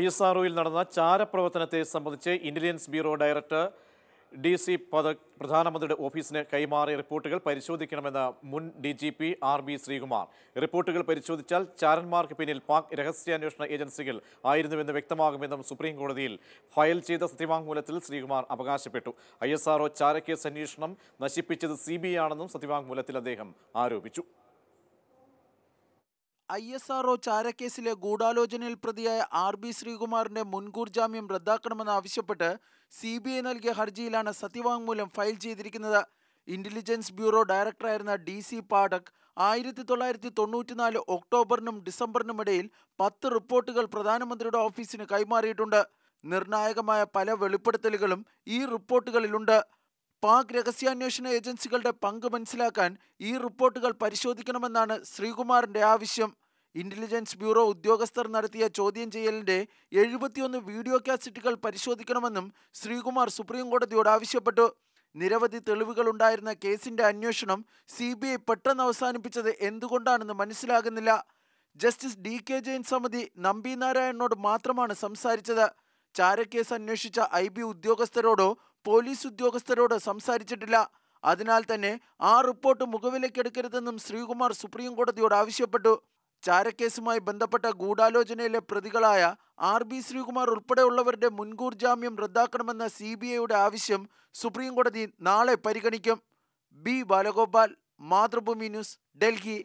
I S R നടന്ന ചാരപ്രവർത്തനത്തെ സംബന്ധിച്ച് intelligence bureau director D C പദ പ്രധാനമന്ത്രിയുടെ ഓഫീസിന് കൈമാറിയ റിപ്പോർട്ടുകൾ പരിശോധിക്കണമെന്ന് മുൻ D G P R B Sreekumar റിപ്പോർട്ടുകൾ പരിശോധിച്ചാൽ ചാരന്മാർക്ക് പിന്നിൽ പാക് രഹസ്യാന്വേഷണ ഏജൻസികൾ ആയിരുന്നുവെന്ന് വ്യക്തമാകുമെന്നും സുപ്രീം കോടതിയിൽ ഫയൽ ചെയ്ത സത്യവാങ്മൂലത്തിൽ ശ്രീകുമാർ അവകാശപ്പെട്ടു ഐ എസ് ആർഒ ചാരക്കേസ് അന്വേഷണം നശിപ്പിച്ചത് സി ബി ഐ ആണെന്നും സത്യവാങ്മൂലത്തിൽ അദ്ദേഹം ആരോപിച്ചു ഐ എസ് ആർ ഒ ചാരക്കേസിലെ ഗൂഢാലോചനയിൽ പ്രതിയായ ആർ ബി ശ്രീകുമാറിന്റെ മുൻകൂർ ജാമ്യം റദ്ദാക്കണമെന്നാവശ്യപ്പെട്ട് സി ബി ഐ നൽകിയ ഹർജിയിലാണ് സത്യവാങ്മൂലം ഫയൽ ചെയ്തിരിക്കുന്നത് ഇന്റലിജൻസ് ബ്യൂറോ ഡയറക്ടറായിരുന്ന ഡി സി പാഠക് ആയിരത്തി തൊള്ളായിരത്തി തൊണ്ണൂറ്റിനാല് ഒക്ടോബറിനും ഡിസംബറിനും ഇടയിൽ പത്ത് റിപ്പോർട്ടുകൾ പ്രധാനമന്ത്രിയുടെ ഓഫീസിന് കൈമാറിയിട്ടുണ്ട് നിർണായകമായ പല വെളിപ്പെടുത്തലുകളും ഈ റിപ്പോർട്ടുകളിലുണ്ട് പാക് രഹസ്യാന്വേഷണ ഏജൻസികളുടെ പങ്ക് മനസ്സിലാക്കാൻ ഈ റിപ്പോർട്ടുകൾ പരിശോധിക്കണമെന്നാണ് ശ്രീകുമാറിന്റെ ആവശ്യം ഇന്റലിജൻസ് ബ്യൂറോ ഉദ്യോഗസ്ഥർ നടത്തിയ ചോദ്യം ചെയ്യലിന്റെ എഴുപത്തിയൊന്ന് വീഡിയോ കാസറ്റുകൾ പരിശോധിക്കണമെന്നും ശ്രീകുമാർ സുപ്രീം കോടതിയോട് ആവശ്യപ്പെട്ടു നിരവധി തെളിവുകൾ ഉണ്ടായിരുന്ന കേസിന്റെ അന്വേഷണം സി ബി ഐ പെട്ടെന്ന് അവസാനിപ്പിച്ചത് എന്തുകൊണ്ടാണെന്ന് മനസ്സിലാകുന്നില്ല ജസ്റ്റിസ് ഡി കെ ജെയിൻ സമിതി നമ്പി നാരായണനോട് മാത്രമാണ് സംസാരിച്ചത് ചാരക്കേസ് അന്വേഷിച്ച ഐ ബി ഉദ്യോഗസ്ഥരോടോ പോലീസ് ഉദ്യോഗസ്ഥരോട് സംസാരിച്ചിട്ടില്ല അതിനാൽ തന്നെ ആ റിപ്പോർട്ട് മുഖവിലക്കെടുക്കരുതെന്നും ശ്രീകുമാർ സുപ്രീം കോടതിയോട് ആവശ്യപ്പെട്ടു ചാരക്കേസുമായി ബന്ധപ്പെട്ട ഗൂഢാലോചനയിലെ പ്രതികളായ ആർ ബി ശ്രീകുമാർ ഉൾപ്പെടെയുള്ളവരുടെ മുൻകൂർ ജാമ്യം റദ്ദാക്കണമെന്ന സി ബി ഐയുടെ ആവശ്യം സുപ്രീം കോടതി നാളെ പരിഗണിക്കും ബി ബാലഗോപാൽ മാതൃഭൂമി ന്യൂസ് ഡൽഹി